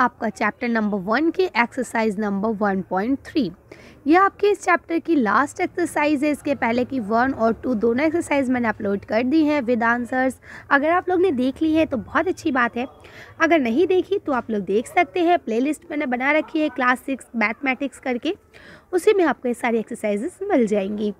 आपका chapter number one की exercise number one point three यह आपके इस चैप्टर की लास्ट एक्सरसाइज है इसके पहले की वन और टू दोनों एक्सरसाइज मैंने अपलोड कर दी हैं विद आंसर्स अगर आप लोग ने देख ली है तो बहुत अच्छी बात है अगर नहीं देखी तो आप लोग देख सकते हैं प्ले मैंने बना रखी है क्लास सिक्स मैथमेटिक्स करके उसी में आपको ये सारी एक्सरसाइजेस मिल जाएंगी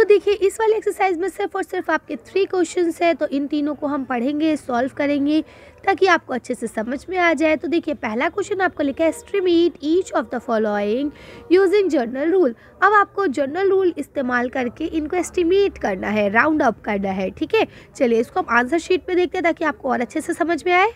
तो देखिए इस वाले एक्सरसाइज में सिर्फ और सिर्फ आपके थ्री क्वेश्चन हैं तो इन तीनों को हम पढ़ेंगे सॉल्व करेंगे ताकि आपको अच्छे से समझ में आ जाए तो देखिए पहला क्वेश्चन आपको लिखा है estimate each of the following using general rule अब आपको जर्नल रूल इस्तेमाल करके इनको एस्टिमेट करना है राउंड अप करना है ठीक है चलिए इसको हम आंसर शीट पर देखते हैं ताकि आपको और अच्छे से समझ में आए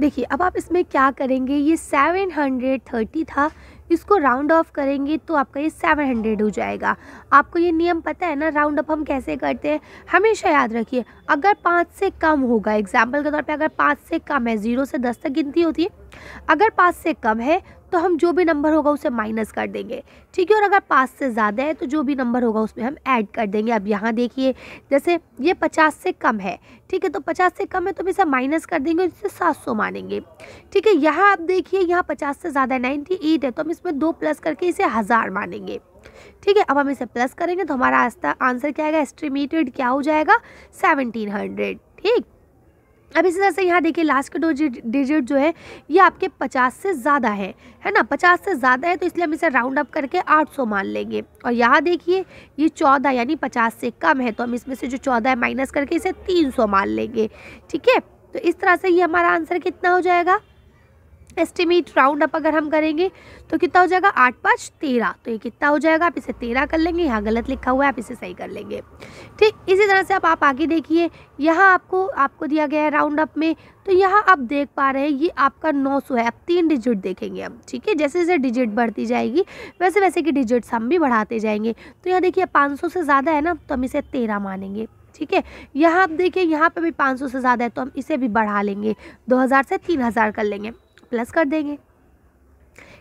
देखिए अब आप इसमें क्या करेंगे ये सेवन हंड्रेड थर्टी था इसको राउंड ऑफ करेंगे तो आपका ये सेवन हंड्रेड हो जाएगा आपको ये नियम पता है ना राउंड अप हम कैसे करते हैं हमेशा याद रखिए अगर पाँच से कम होगा एग्जाम्पल के तौर पर अगर पाँच से कम है ज़ीरो से दस तक गिनती होती है अगर पाँच से कम है तो हम जो भी नंबर होगा उसे माइनस कर देंगे ठीक है और अगर पाँच से ज़्यादा है तो जो भी नंबर होगा उसमें हम ऐड कर देंगे अब यहाँ देखिए जैसे ये पचास से कम है ठीक है तो पचास से कम है तो हम इसे माइनस कर देंगे और इसे सात सौ मानेंगे ठीक है यहाँ आप देखिए यहाँ पचास से ज़्यादा नाइन्टी एट है तो हम इसमें दो प्लस करके इसे हज़ार मानेंगे ठीक है अब हम इसे प्लस करेंगे तो हमारा आस्था आंसर क्या आएगा एस्टिमेटेड क्या हो जाएगा सेवनटीन हंड्रेड ठीक अब इसी तरह से यहाँ देखिए लास्ट के दो डिजिट जो है ये आपके पचास से ज़्यादा है है ना पचास से ज़्यादा है तो इसलिए हम इसे राउंड अप करके आठ सौ मान लेंगे और यहाँ देखिए ये चौदह यानी पचास से कम है तो हम इसमें से जो चौदह है माइनस करके इसे तीन सौ मान लेंगे ठीक है तो इस तरह से ये हमारा आंसर कितना हो जाएगा एस्टिमेट राउंड अप अगर हम करेंगे तो कितना हो जाएगा आठ पाँच तेरह तो ये कितना हो जाएगा आप इसे तेरह कर लेंगे यहाँ गलत लिखा हुआ है आप इसे सही कर लेंगे ठीक इसी तरह से आप, आप आगे देखिए यहाँ आपको आपको दिया गया है राउंड अप में तो यहाँ आप देख पा रहे हैं ये आपका नौ सौ है आप तीन डिजिट देखेंगे हम ठीक है जैसे जैसे डिजिट बढ़ती जाएगी वैसे वैसे कि डिजिट्स हम भी बढ़ाते जाएंगे तो यहाँ देखिए पाँच सौ से ज़्यादा है ना तो हम इसे तेरह मानेंगे ठीक है यहाँ आप देखिए यहाँ पे भी 500 से ज़्यादा है तो हम इसे भी बढ़ा लेंगे 2000 से 3000 कर लेंगे प्लस कर देंगे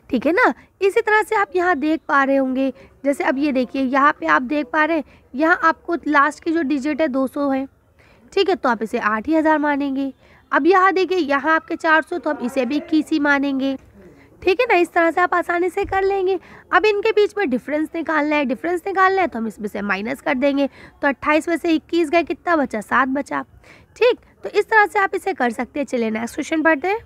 ठीक है ना इसी तरह से आप यहाँ देख पा रहे होंगे जैसे अब ये देखिए यहाँ पे आप देख पा रहे हैं यहाँ आपको लास्ट की जो डिजिट है 200 है ठीक है तो आप इसे आठ ही हज़ार मानेंगे अब यहाँ देखिए यहाँ आपके 400 तो आप इसे भी इक्कीस ही मानेंगे ठीक है ना इस तरह से आप आसानी से कर लेंगे अब इनके बीच में डिफरेंस निकालना है डिफरेंस निकालना है तो हम इसमें से माइनस कर देंगे तो अट्ठाईस में से इक्कीस गए कितना बचा सात बचा ठीक तो इस तरह से आप इसे कर सकते हैं चलिए नेक्स्ट क्वेश्चन पढ़ते हैं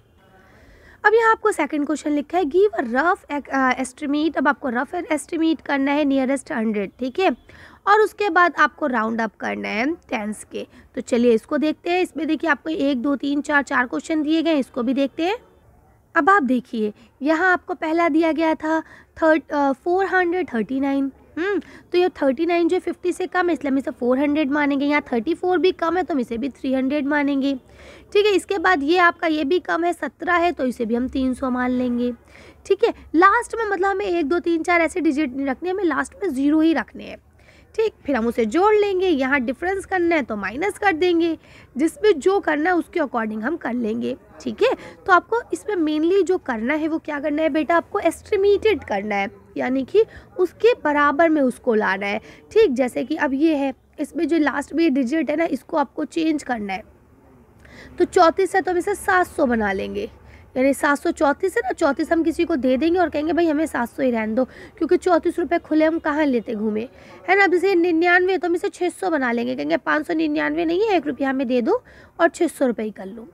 अब यहाँ आपको सेकंड क्वेश्चन लिखा है गिव अ रफ एस्टिमेट अब आपको रफ एस्टिमेट करना है नियरेस्ट हंड्रेड ठीक है और उसके बाद आपको राउंड अप करना है टेंस के तो चलिए इसको देखते हैं इसमें देखिए आपको एक दो तीन चार चार क्वेश्चन दिए गए इसको भी देखते हैं अब आप देखिए यहाँ आपको पहला दिया गया था thirty four hundred thirty nine hmm, तो ये थर्टी नाइन जो फिफ्टी से कम है इसलिए हम इसे फोर हंड्रेड मानेंगे यहाँ थर्टी फोर भी कम है तो हम इसे भी थ्री हंड्रेड मानेंगे ठीक है इसके बाद ये आपका ये भी कम है सत्रह है तो इसे भी हम तीन सौ मान लेंगे ठीक है लास्ट में मतलब हमें एक दो तीन चार ऐसे डिजिट नहीं रखने हमें लास्ट में ज़ीरो ही रखने हैं ठीक फिर हम उसे जोड़ लेंगे यहाँ डिफरेंस करना है तो माइनस कर देंगे जिसमें जो करना है उसके अकॉर्डिंग हम कर लेंगे ठीक है तो आपको इसमें मेनली जो करना है वो क्या करना है बेटा आपको एस्टिमेटेड करना है यानी कि उसके बराबर में उसको लाना है ठीक जैसे कि अब ये है इसमें जो लास्ट में डिजिट है ना इसको आपको चेंज करना है तो चौंतीस है तो हम इसे सात सौ बना लेंगे यानी सात सौ चौंतीस है ना चौंतीस हम किसी को दे देंगे और कहेंगे भाई हमें सात सौ ही रहने दो क्योंकि चौंतीस रुपये खुले हम कहाँ लेते घूमे है ना अब जैसे निन्यानवे तो हम इसे छः सौ बना लेंगे कहेंगे पाँच सौ निन्यानवे नहीं है एक रुपया हमें दे दो और छः सौ रुपये ही कर लो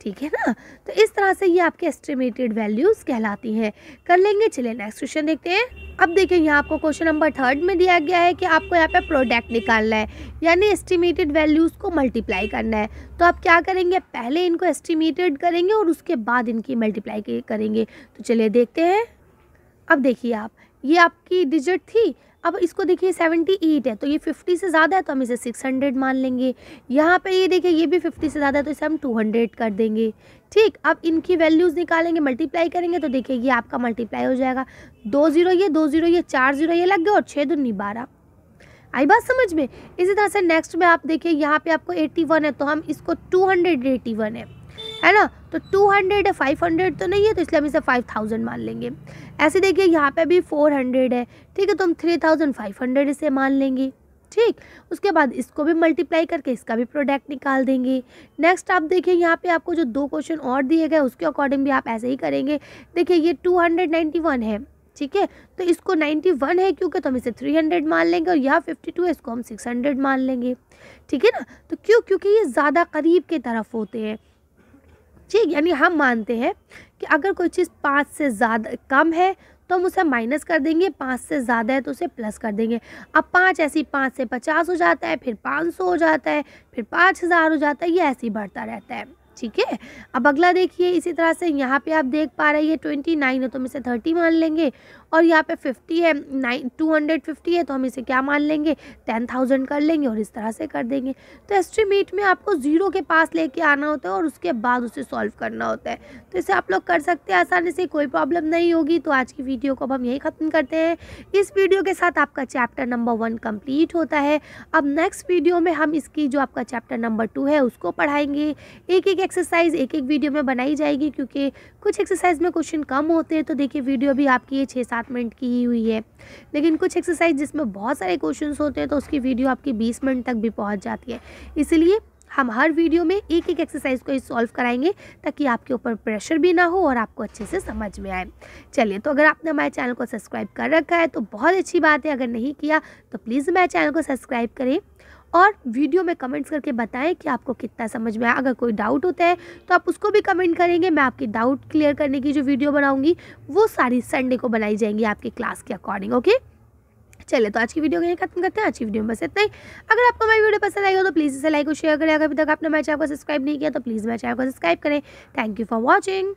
ठीक है ना तो इस तरह से ये आपके एस्टिमेटेड वैल्यूज़ कहलाती हैं कर लेंगे चलिए नेक्स्ट क्वेश्चन देखते हैं अब देखिए यहाँ आपको क्वेश्चन नंबर थर्ड में दिया गया है कि आपको यहाँ पे प्रोडक्ट निकालना है यानी एस्टिमेटेड वैल्यूज़ को मल्टीप्लाई करना है तो आप क्या करेंगे पहले इनको एस्टिमेटेड करेंगे और उसके बाद इनकी मल्टीप्लाई करेंगे तो चलिए देखते हैं अब देखिए आप ये आपकी डिजिट थी अब इसको देखिए सेवेंटी एट है तो ये फिफ्टी से ज़्यादा है तो हम इसे सिक्स हंड्रेड मान लेंगे यहाँ पे ये देखिए ये भी फिफ्टी से ज़्यादा है तो इसे हम टू हंड्रेड कर देंगे ठीक अब इनकी वैल्यूज़ निकालेंगे मल्टीप्लाई करेंगे तो देखिए ये आपका मल्टीप्लाई हो जाएगा दो ज़ीरो ये दो ज़ीरो ये चार ज़ीरो ये लग गए और छः दुन्नी बारह आई बात समझ में इसी तरह से नेक्स्ट में आप देखिए यहाँ पे आपको एट्टी वन है तो हम इसको टू हंड्रेड एटी वन है है ना तो 200 फाइव 500 तो नहीं है तो इसलिए हम इसे 5000 मान लेंगे ऐसे देखिए यहाँ पे भी 400 है ठीक है तो हम 3500 इसे मान लेंगे ठीक उसके बाद इसको भी मल्टीप्लाई करके इसका भी प्रोडक्ट निकाल देंगे नेक्स्ट आप देखिए यहाँ पे आपको जो दो क्वेश्चन और दिए गए उसके अकॉर्डिंग भी आप ऐसे ही करेंगे देखिए ये 291 है ठीक है तो इसको 91 है क्योंकि तो हम इसे 300 मान लेंगे और यहाँ 52 है इसको हम 600 मान लेंगे ठीक है ना तो क्यों क्योंकि ये ज़्यादा करीब के तरफ होते हैं ठीक यानी हम मानते हैं कि अगर कोई चीज़ पाँच से ज़्यादा कम है तो हम उसे माइनस कर देंगे पाँच से ज़्यादा है तो उसे प्लस कर देंगे अब पाँच ऐसी पाँच से पचास हो जाता है फिर पाँच सौ हो जाता है फिर पाँच हज़ार हो जाता है ये ऐसे ही बढ़ता रहता है ठीक है अब अगला देखिए इसी तरह से यहाँ पे आप देख पा रहे हैं ट्वेंटी नाइन है तो हम इसे थर्टी मान लेंगे और यहाँ पे फिफ्टी है नाइन टू हंड्रेड फिफ्टी है तो हम इसे क्या मान लेंगे टेन थाउजेंड कर लेंगे और इस तरह से कर देंगे तो एस्टिमेट में आपको ज़ीरो के पास लेके आना होता है और उसके बाद उसे सॉल्व करना होता है तो इसे आप लोग कर सकते हैं आसानी से कोई प्रॉब्लम नहीं होगी तो आज की वीडियो को अब हम यही ख़त्म करते हैं इस वीडियो के साथ आपका चैप्टर नंबर वन कम्प्लीट होता है अब नेक्स्ट वीडियो में हम इसकी जो आपका चैप्टर नंबर टू है उसको पढ़ाएंगे एक एक एक्सरसाइज एक एक वीडियो में बनाई जाएगी क्योंकि कुछ एक्सरसाइज में क्वेश्चन कम होते हैं तो देखिए वीडियो भी आपकी ये छः सात मिनट की ही हुई है लेकिन कुछ एक्सरसाइज जिसमें बहुत सारे क्वेश्चन होते हैं तो उसकी वीडियो आपकी बीस मिनट तक भी पहुँच जाती है इसलिए हम हर वीडियो में एक एक एक्सरसाइज को ही सॉल्व कराएंगे ताकि आपके ऊपर प्रेशर भी ना हो और आपको अच्छे से समझ में आए चलिए तो अगर आपने हमारे चैनल को सब्सक्राइब कर रखा है तो बहुत अच्छी बात है अगर नहीं किया तो प्लीज़ हमारे चैनल को सब्सक्राइब करें और वीडियो में कमेंट्स करके बताएं कि आपको कितना समझ में आया अगर कोई डाउट होता है तो आप उसको भी कमेंट करेंगे मैं आपकी डाउट क्लियर करने की जो वीडियो बनाऊंगी वो सारी संडे को बनाई जाएंगी आपकी क्लास के अकॉर्डिंग ओके चले तो आज की वीडियो को यहीं खत्म करते हैं आज की वीडियो में बस इतना ही अगर आपको हमारी वीडियो पसंद आई हो तो प्लीज़ इसे लाइक और शेयर करें अगर अभी तक आपने मेरे चैनल को सब्सक्राइब नहीं किया तो प्लीज़ मेरे चैनल को सब्सक्राइब करें थैंक यू फॉर वॉचिंग